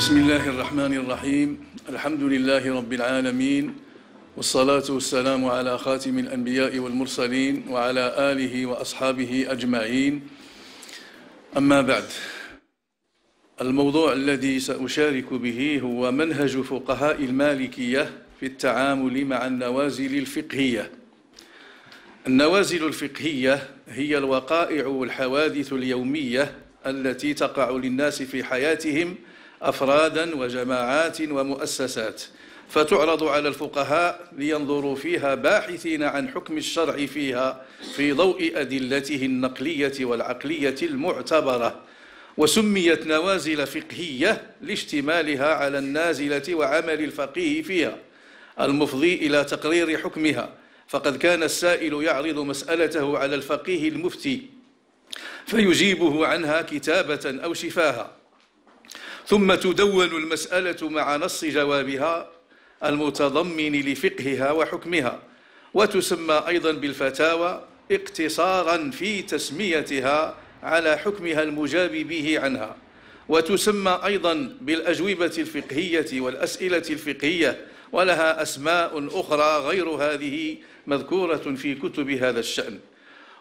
بسم الله الرحمن الرحيم الحمد لله رب العالمين والصلاة والسلام على خاتم الأنبياء والمرسلين وعلى آله وأصحابه أجمعين أما بعد الموضوع الذي سأشارك به هو منهج فقهاء المالكية في التعامل مع النوازل الفقهية النوازل الفقهية هي الوقائع والحوادث اليومية التي تقع للناس في حياتهم أفرادا وجماعات ومؤسسات فتعرض على الفقهاء لينظروا فيها باحثين عن حكم الشرع فيها في ضوء أدلته النقلية والعقلية المعتبرة وسميت نوازل فقهية لاشتمالها على النازلة وعمل الفقيه فيها المفضي إلى تقرير حكمها فقد كان السائل يعرض مسألته على الفقيه المفتي فيجيبه عنها كتابة أو شفاها ثم تدون المسألة مع نص جوابها المتضمن لفقهها وحكمها وتسمى أيضا بالفتاوى اقتصارا في تسميتها على حكمها المجاب به عنها وتسمى أيضا بالأجوبة الفقهية والأسئلة الفقهية ولها أسماء أخرى غير هذه مذكورة في كتب هذا الشأن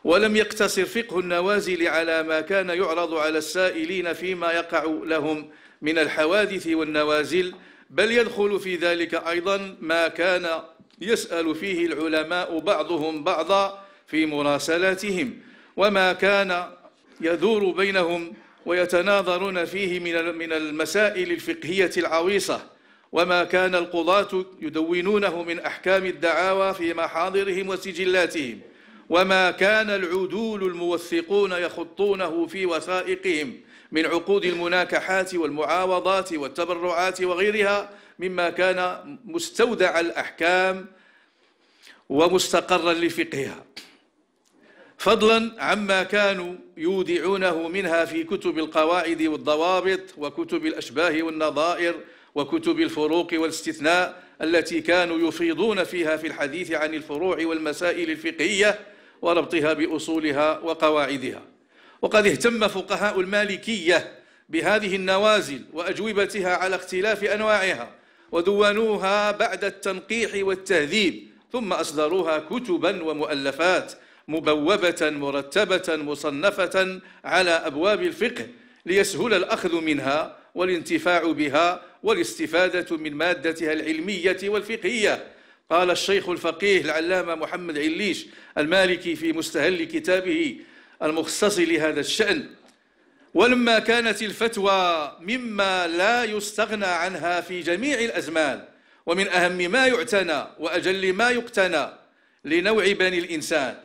ولم يقتصر فقه النوازل على ما كان يعرض على السائلين فيما يقع لهم من الحوادث والنوازل بل يدخل في ذلك أيضا ما كان يسأل فيه العلماء بعضهم بعضا في مراسلاتهم وما كان يدور بينهم ويتناظرون فيه من من المسائل الفقهية العويصة وما كان القضاة يدونونه من أحكام الدعاوى في محاضرهم وسجلاتهم وما كان العدول الموثقون يخطونه في وثائقهم من عقود المناكحات والمعاوضات والتبرعات وغيرها مما كان مستودع الأحكام ومستقرا لفقهها فضلا عما كانوا يودعونه منها في كتب القواعد والضوابط وكتب الأشباه والنظائر وكتب الفروق والاستثناء التي كانوا يفيضون فيها في الحديث عن الفروع والمسائل الفقهية وربطها بأصولها وقواعدها وقد اهتم فقهاء المالكية بهذه النوازل وأجوبتها على اختلاف أنواعها ودونوها بعد التنقيح والتهذيب ثم أصدروها كتبا ومؤلفات مبوبة مرتبة مصنفة على أبواب الفقه ليسهل الأخذ منها والانتفاع بها والاستفادة من مادتها العلمية والفقهية قال الشيخ الفقيه العلامة محمد عليش المالكي في مستهل كتابه المختص لهذا الشأن ولما كانت الفتوى مما لا يستغنى عنها في جميع الأزمان ومن أهم ما يعتنى وأجل ما يقتنى لنوع بني الإنسان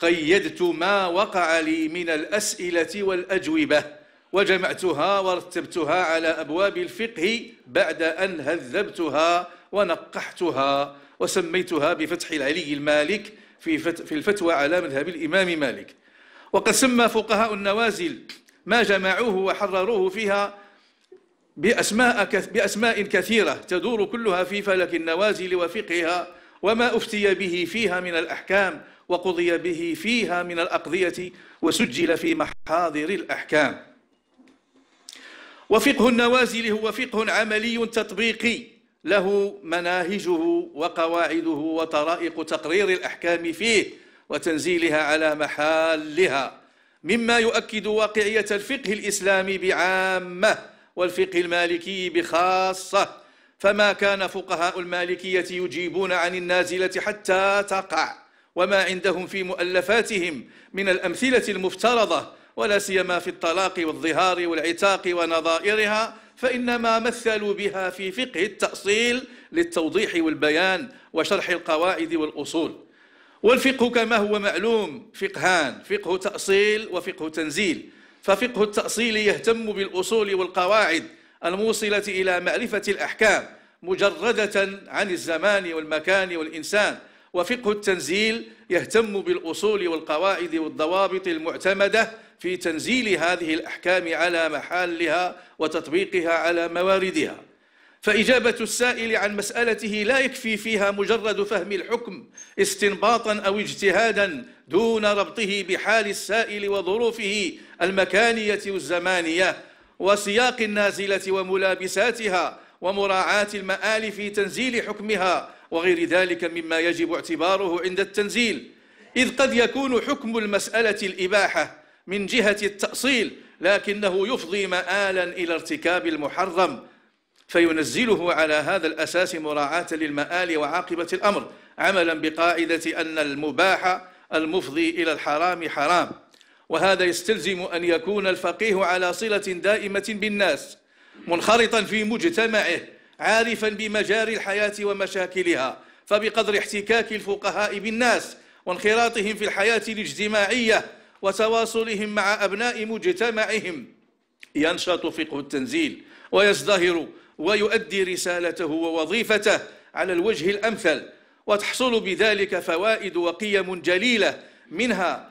قيدت ما وقع لي من الأسئلة والأجوبة وجمعتها ورتبتها على أبواب الفقه بعد أن هذبتها ونقحتها وسميتها بفتح العلي المالك في, في الفتوى على مذهب الإمام مالك وقد سمى فقهاء النوازل ما جمعوه وحرروه فيها بأسماء, بأسماء كثيرة تدور كلها في فلك النوازل وفقهها وما أفتي به فيها من الأحكام وقضي به فيها من الأقضية وسجل في محاضر الأحكام وفقه النوازل هو فقه عملي تطبيقي له مناهجه وقواعده وطرائق تقرير الأحكام فيه وتنزيلها على محلها مما يؤكد واقعية الفقه الإسلامي بعامة والفقه المالكي بخاصة فما كان فقهاء المالكية يجيبون عن النازلة حتى تقع وما عندهم في مؤلفاتهم من الأمثلة المفترضة ولا سيما في الطلاق والظهار والعتاق ونظائرها فإنما مثلوا بها في فقه التأصيل للتوضيح والبيان وشرح القواعد والأصول والفقه كما هو معلوم فقهان فقه تأصيل وفقه تنزيل ففقه التأصيل يهتم بالأصول والقواعد الموصلة إلى معرفة الأحكام مجردة عن الزمان والمكان والإنسان وفقه التنزيل يهتم بالأصول والقواعد والضوابط المعتمدة في تنزيل هذه الأحكام على محلها وتطبيقها على مواردها فإجابة السائل عن مسألته لا يكفي فيها مجرد فهم الحكم استنباطا أو اجتهادا دون ربطه بحال السائل وظروفه المكانية والزمانية وسياق النازلة وملابساتها ومراعاة المآل في تنزيل حكمها وغير ذلك مما يجب اعتباره عند التنزيل إذ قد يكون حكم المسألة الإباحة من جهة التأصيل لكنه يفضي مآلا إلى ارتكاب المحرم فينزله على هذا الأساس مراعاة للمآل وعاقبة الأمر عملا بقاعدة أن المباح المفضي إلى الحرام حرام وهذا يستلزم أن يكون الفقيه على صلة دائمة بالناس منخرطا في مجتمعه عارفا بمجاري الحياة ومشاكلها فبقدر احتكاك الفقهاء بالناس وانخراطهم في الحياة الاجتماعية وتواصلهم مع أبناء مجتمعهم ينشط فقه التنزيل ويزدهر ويؤدي رسالته ووظيفته على الوجه الأمثل وتحصل بذلك فوائد وقيم جليلة منها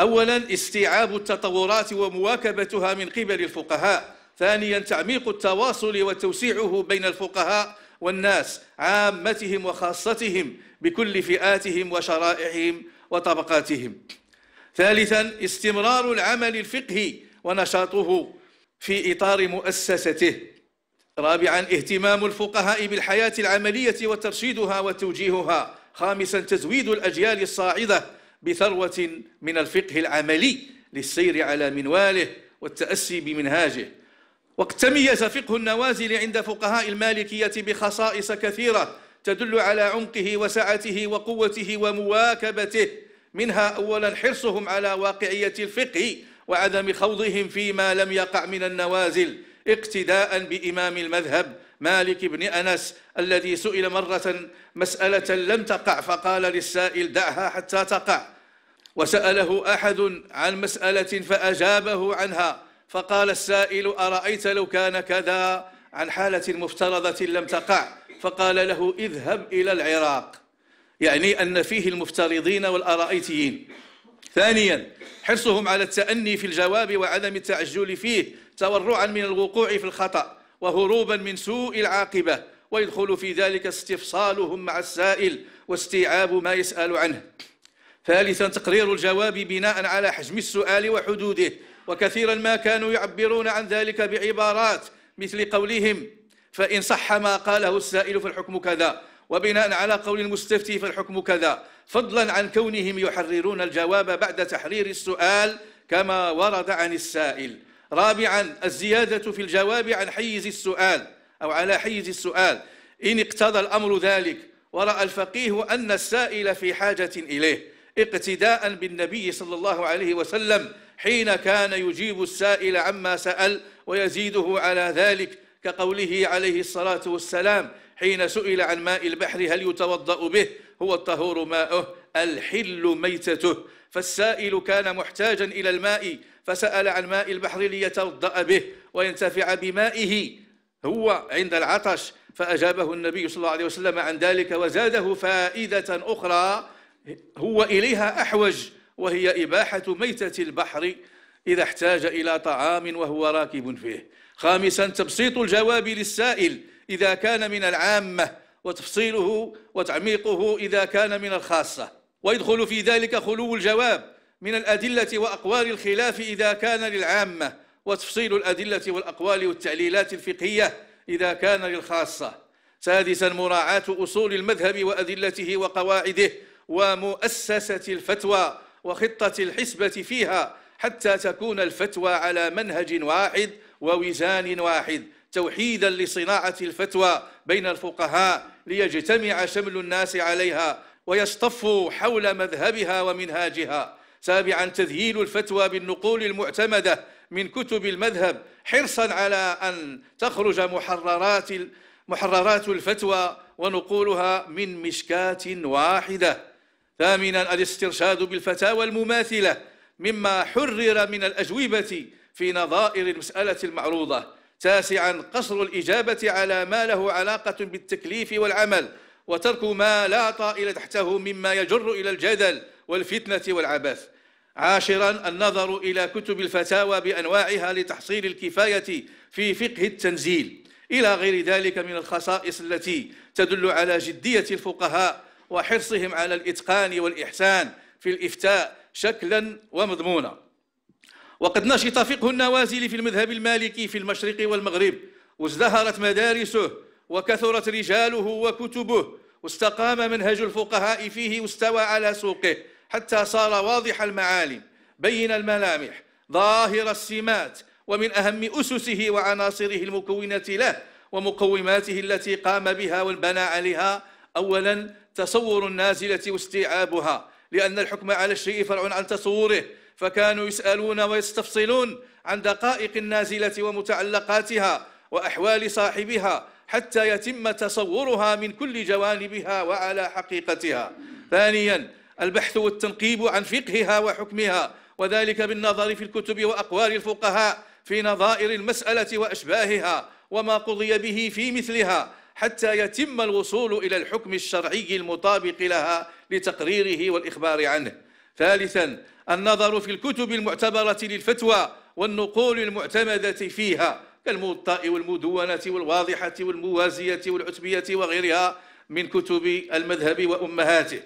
أولا استيعاب التطورات ومواكبتها من قبل الفقهاء ثانيا تعميق التواصل وتوسيعه بين الفقهاء والناس عامتهم وخاصتهم بكل فئاتهم وشرائعهم وطبقاتهم ثالثا استمرار العمل الفقهي ونشاطه في إطار مؤسسته رابعا اهتمام الفقهاء بالحياة العملية وترشيدها وتوجيهها خامسا تزويد الأجيال الصاعدة بثروة من الفقه العملي للسير على منواله والتأسي بمنهاجه واقتميز فقه النوازل عند فقهاء المالكية بخصائص كثيرة تدل على عمقه وسعته وقوته ومواكبته منها أولا حرصهم على واقعية الفقه وعدم خوضهم فيما لم يقع من النوازل اقتداء بإمام المذهب مالك بن أنس الذي سئل مرة مسألة لم تقع فقال للسائل دعها حتى تقع وسأله أحد عن مسألة فأجابه عنها فقال السائل أرأيت لو كان كذا عن حالة مفترضة لم تقع فقال له اذهب إلى العراق يعني أن فيه المفترضين والأرائتيين ثانيا حرصهم على التأني في الجواب وعدم التعجل فيه تورعا من الوقوع في الخطأ وهروبا من سوء العاقبة ويدخل في ذلك استفصالهم مع السائل واستيعاب ما يسأل عنه ثالثا تقرير الجواب بناء على حجم السؤال وحدوده وكثيرا ما كانوا يعبرون عن ذلك بعبارات مثل قولهم فإن صح ما قاله السائل فالحكم كذا وبناء على قول المستفتي فالحكم كذا فضلا عن كونهم يحررون الجواب بعد تحرير السؤال كما ورد عن السائل رابعا الزيادة في الجواب عن حيز السؤال أو على حيز السؤال إن اقتضى الأمر ذلك ورأى الفقيه أن السائل في حاجة إليه اقتداء بالنبي صلى الله عليه وسلم حين كان يجيب السائل عما سأل ويزيده على ذلك كقوله عليه الصلاة والسلام حين سئل عن ماء البحر هل يتوضأ به هو الطهور ماؤه الحل ميتته فالسائل كان محتاجا إلى الماء فسأل عن ماء البحر ليتوضأ به وينتفع بمائه هو عند العطش فأجابه النبي صلى الله عليه وسلم عن ذلك وزاده فائدة أخرى هو إليها أحوج وهي إباحة ميتة البحر إذا احتاج إلى طعام وهو راكب فيه خامسا تبسيط الجواب للسائل إذا كان من العامة وتفصيله وتعميقه إذا كان من الخاصة ويدخل في ذلك خلو الجواب من الأدلة وأقوال الخلاف إذا كان للعامة وتفصيل الأدلة والأقوال والتعليلات الفقهية إذا كان للخاصة سادسا مراعاة أصول المذهب وأدلته وقواعده ومؤسسة الفتوى وخطة الحسبة فيها حتى تكون الفتوى على منهج واحد ووزان واحد توحيدا لصناعة الفتوى بين الفقهاء ليجتمع شمل الناس عليها ويصطفوا حول مذهبها ومنهاجها سابعا تذهيل الفتوى بالنقول المعتمدة من كتب المذهب حرصا على أن تخرج محررات محررات الفتوى ونقولها من مشكاة واحدة ثامنا الاسترشاد بالفتاوى المماثلة مما حرر من الأجوبة في نظائر المسألة المعروضة تاسعا قصر الإجابة على ما له علاقة بالتكليف والعمل وترك ما لا طائل تحته مما يجر إلى الجدل والفتنة والعبث عاشرا النظر إلى كتب الفتاوى بأنواعها لتحصيل الكفاية في فقه التنزيل إلى غير ذلك من الخصائص التي تدل على جدية الفقهاء وحرصهم على الإتقان والإحسان في الإفتاء شكلا ومضمونا وقد نشط فقه النوازل في المذهب المالكي في المشرق والمغرب وازدهرت مدارسه وكثرت رجاله وكتبه واستقام منهج الفقهاء فيه واستوى على سوقه حتى صار واضح المعالم بين الملامح ظاهر السمات ومن أهم أسسه وعناصره المكونة له ومقوماته التي قام بها والبنى عليها أولا تصور النازلة واستيعابها لأن الحكم على الشيء فرع عن تصوره فكانوا يسألون ويستفصلون عن دقائق النازلة ومتعلقاتها وأحوال صاحبها حتى يتم تصورها من كل جوانبها وعلى حقيقتها ثانيا البحث والتنقيب عن فقهها وحكمها وذلك بالنظر في الكتب وأقوال الفقهاء في نظائر المسألة وأشباهها وما قضي به في مثلها حتى يتم الوصول إلى الحكم الشرعي المطابق لها لتقريره والإخبار عنه ثالثا النظر في الكتب المعتبرة للفتوى والنقول المعتمدة فيها كالموطأ والمدونة والواضحة والموازية والعتبية وغيرها من كتب المذهب وأمهاته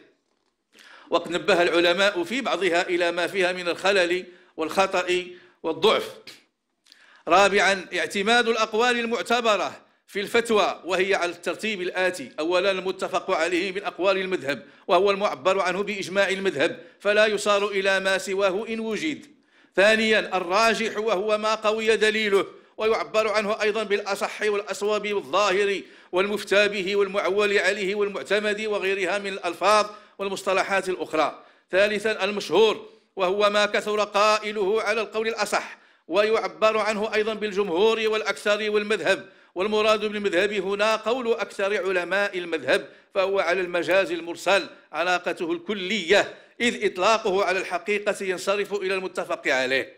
وقد نبه العلماء في بعضها إلى ما فيها من الخلل والخطأ والضعف رابعا اعتماد الأقوال المعتبرة في الفتوى وهي على الترتيب الآتي أولا المتفق عليه من أقوال المذهب وهو المعبر عنه بإجماع المذهب فلا يصار إلى ما سواه إن وجد ثانيا الراجح وهو ما قوي دليله ويعبر عنه أيضا بالأصح والأصواب والظاهر والمفتى به والمعول عليه والمعتمد وغيرها من الألفاظ والمصطلحات الأخرى ثالثا المشهور وهو ما كثر قائله على القول الأصح ويعبر عنه أيضا بالجمهور والأكثر والمذهب والمراد بالمذهب هنا قول أكثر علماء المذهب فهو على المجاز المرسل علاقته الكلية إذ إطلاقه على الحقيقة ينصرف إلى المتفق عليه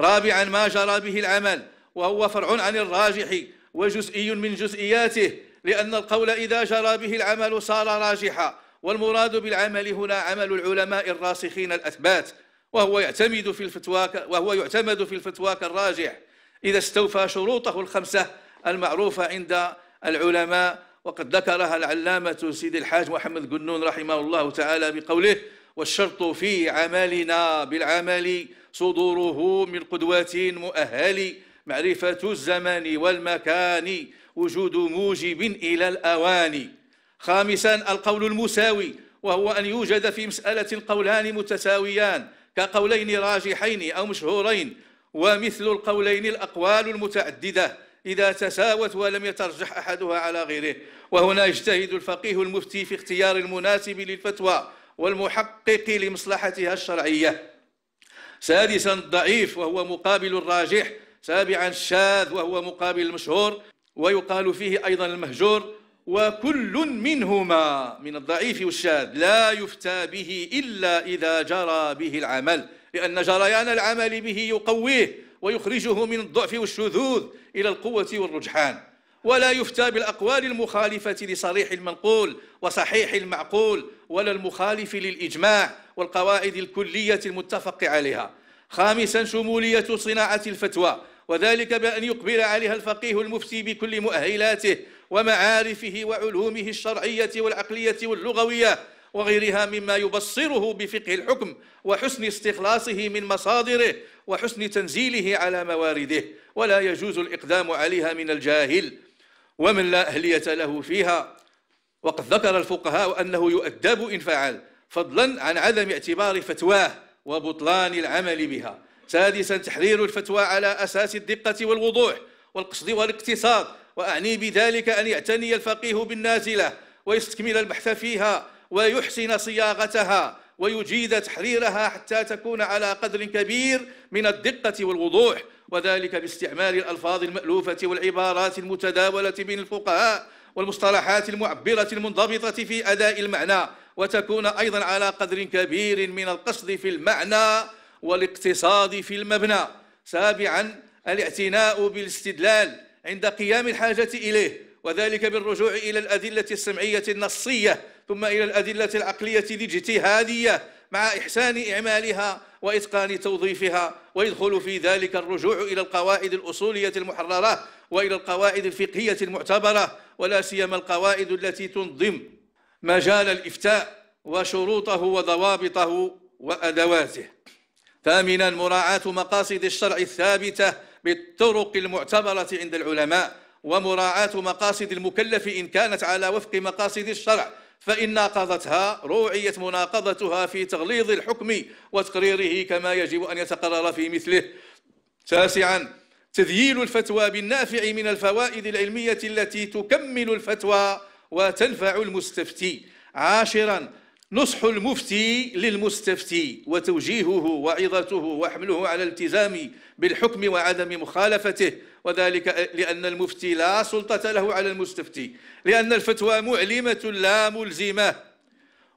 رابعا ما جرى به العمل وهو فرع عن الراجح وجزئي من جزئياته لأن القول إذا جرى به العمل صار راجحا والمراد بالعمل هنا عمل العلماء الراسخين الأثبات وهو يعتمد في الفتوى وهو يعتمد في الفتوى كالراجح إذا استوفى شروطه الخمسة المعروفة عند العلماء وقد ذكرها العلامة سيدي الحاج محمد قنون رحمه الله تعالى بقوله والشرط في عملنا بالعمل صدوره من قدوة مؤهل معرفة الزمان والمكان وجود موجب إلى الأواني خامسا القول المساوي وهو أن يوجد في مسألة قولان متساويان كقولين راجحين أو مشهورين ومثل القولين الأقوال المتعددة إذا تساوت ولم يترجح أحدها على غيره وهنا يجتهد الفقيه المفتي في اختيار المناسب للفتوى والمحقق لمصلحتها الشرعية سادسا الضعيف وهو مقابل الراجح سابعا الشاذ وهو مقابل المشهور ويقال فيه أيضا المهجور وكل منهما من الضعيف والشاذ لا يفتى به إلا إذا جرى به العمل لأن جريان العمل به يقويه ويخرجه من الضعف والشذوذ إلى القوة والرجحان ولا يفتى بالأقوال المخالفة لصريح المنقول وصحيح المعقول ولا المخالف للإجماع والقواعد الكلية المتفق عليها خامسا شمولية صناعة الفتوى وذلك بأن يقبل عليها الفقيه المفتي بكل مؤهلاته ومعارفه وعلومه الشرعية والعقلية واللغوية وغيرها مما يبصره بفقه الحكم وحسن استخلاصه من مصادره وحسن تنزيله على موارده ولا يجوز الإقدام عليها من الجاهل ومن لا أهلية له فيها وقد ذكر الفقهاء أنه يؤدب إن فعل فضلا عن عدم اعتبار فتواه وبطلان العمل بها سادسا تحرير الفتوى على أساس الدقة والوضوح والقصد والاقتصاد وأعني بذلك أن يعتني الفقيه بالنازلة ويستكمل البحث فيها ويحسن صياغتها ويجيد تحريرها حتى تكون على قدر كبير من الدقة والوضوح وذلك باستعمال الألفاظ المألوفة والعبارات المتداولة بين الفقهاء والمصطلحات المعبرة المنضبطة في أداء المعنى وتكون أيضا على قدر كبير من القصد في المعنى والاقتصاد في المبنى سابعا الاعتناء بالاستدلال عند قيام الحاجة إليه وذلك بالرجوع إلى الأدلة السمعية النصية ثم إلى الأدلة العقلية الاجتهادية مع إحسان إعمالها وإتقان توظيفها ويدخل في ذلك الرجوع إلى القواعد الأصولية المحررة وإلى القواعد الفقهية المعتبرة ولا سيما القواعد التي تنظم مجال الإفتاء وشروطه وضوابطه وأدواته ثامنا مراعاة مقاصد الشرع الثابتة بالطرق المعتبرة عند العلماء ومراعاة مقاصد المكلف إن كانت على وفق مقاصد الشرع فإن ناقضتها روعيت مناقضتها في تغليظ الحكم وتقريره كما يجب أن يتقرر في مثله تاسعا تذييل الفتوى بالنافع من الفوائد العلمية التي تكمل الفتوى وتنفع المستفتي عاشرا نصح المفتي للمستفتي وتوجيهه وعظته وحمله على الالتزام بالحكم وعدم مخالفته وذلك لأن المفتي لا سلطة له على المستفتي لأن الفتوى معلمة لا ملزمة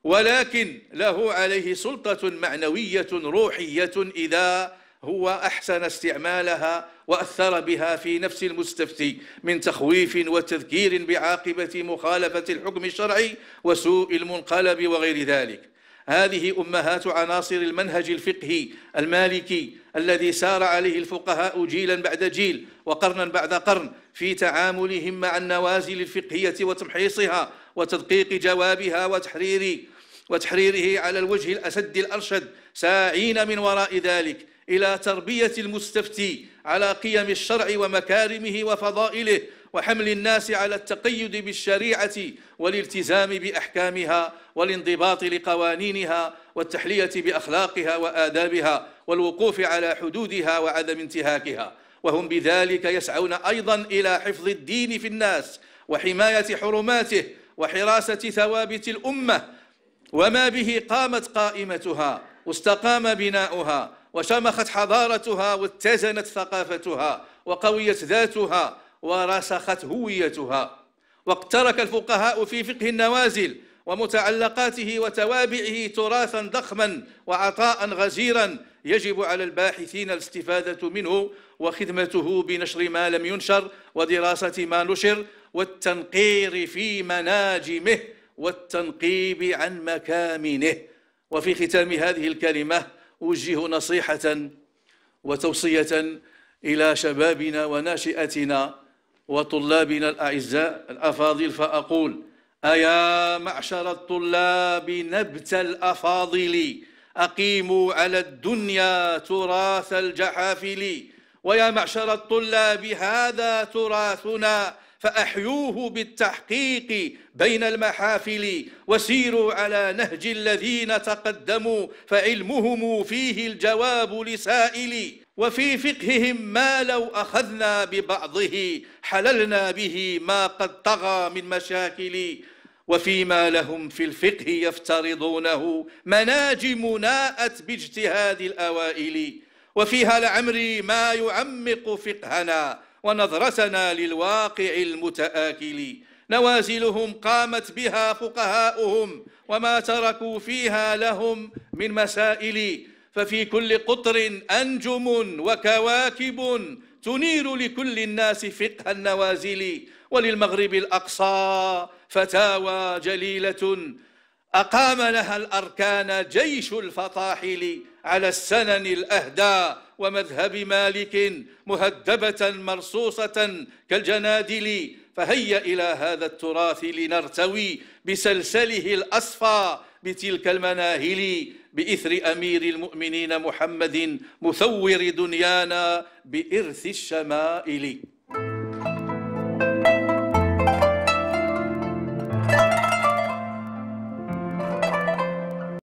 ولكن له عليه سلطة معنوية روحية إذا هو أحسن استعمالها وأثر بها في نفس المستفتي من تخويف وتذكير بعاقبة مخالفة الحكم الشرعي وسوء المنقلب وغير ذلك هذه أمهات عناصر المنهج الفقهي المالكي الذي سار عليه الفقهاء جيلا بعد جيل وقرنا بعد قرن في تعاملهم مع النوازل الفقهية وتمحيصها وتدقيق جوابها وتحرير وتحريره على الوجه الأسد الأرشد ساعين من وراء ذلك إلى تربية المستفتي على قيم الشرع ومكارمه وفضائله وحمل الناس على التقيد بالشريعة والالتزام بأحكامها والانضباط لقوانينها والتحلية بأخلاقها وآدابها والوقوف على حدودها وعدم انتهاكها وهم بذلك يسعون أيضا إلى حفظ الدين في الناس وحماية حرماته وحراسة ثوابت الأمة وما به قامت قائمتها واستقام بناؤها وشمخت حضارتها واتزنت ثقافتها وقويت ذاتها ورسخت هويتها واقترك الفقهاء في فقه النوازل ومتعلقاته وتوابعه تراثا ضخما وعطاء غزيرا يجب على الباحثين الاستفادة منه وخدمته بنشر ما لم ينشر ودراسة ما نشر والتنقير في مناجمه والتنقيب عن مكامنه وفي ختام هذه الكلمه أوجه نصيحة وتوصية إلى شبابنا وناشئتنا وطلابنا الأعزاء الأفاضل فأقول أيا معشر الطلاب نبت الأفاضل أقيموا على الدنيا تراث الجحافل ويا معشر الطلاب هذا تراثنا فأحيوه بالتحقيق بين المحافل وسيروا على نهج الذين تقدموا فعلمهم فيه الجواب لسائل وفي فقههم ما لو أخذنا ببعضه حللنا به ما قد طغى من مشاكل وفيما لهم في الفقه يفترضونه مناجم ناءت باجتهاد الأوائل وفيها لعمري ما يعمق فقهنا ونظرتنا للواقع المتآكل نوازلهم قامت بها فقهاؤهم وما تركوا فيها لهم من مسائل ففي كل قطر أنجم وكواكب تنير لكل الناس فقه النوازل وللمغرب الأقصى فتاوى جليلة أقام لها الأركان جيش الفطاحل على السنن الأهدى ومذهب مالك مهدبة مرصوصة كالجنادل فهيا إلى هذا التراث لنرتوي بسلسله الأصفى بتلك المناهل بإثر أمير المؤمنين محمد مثور دنيانا بإرث الشمائل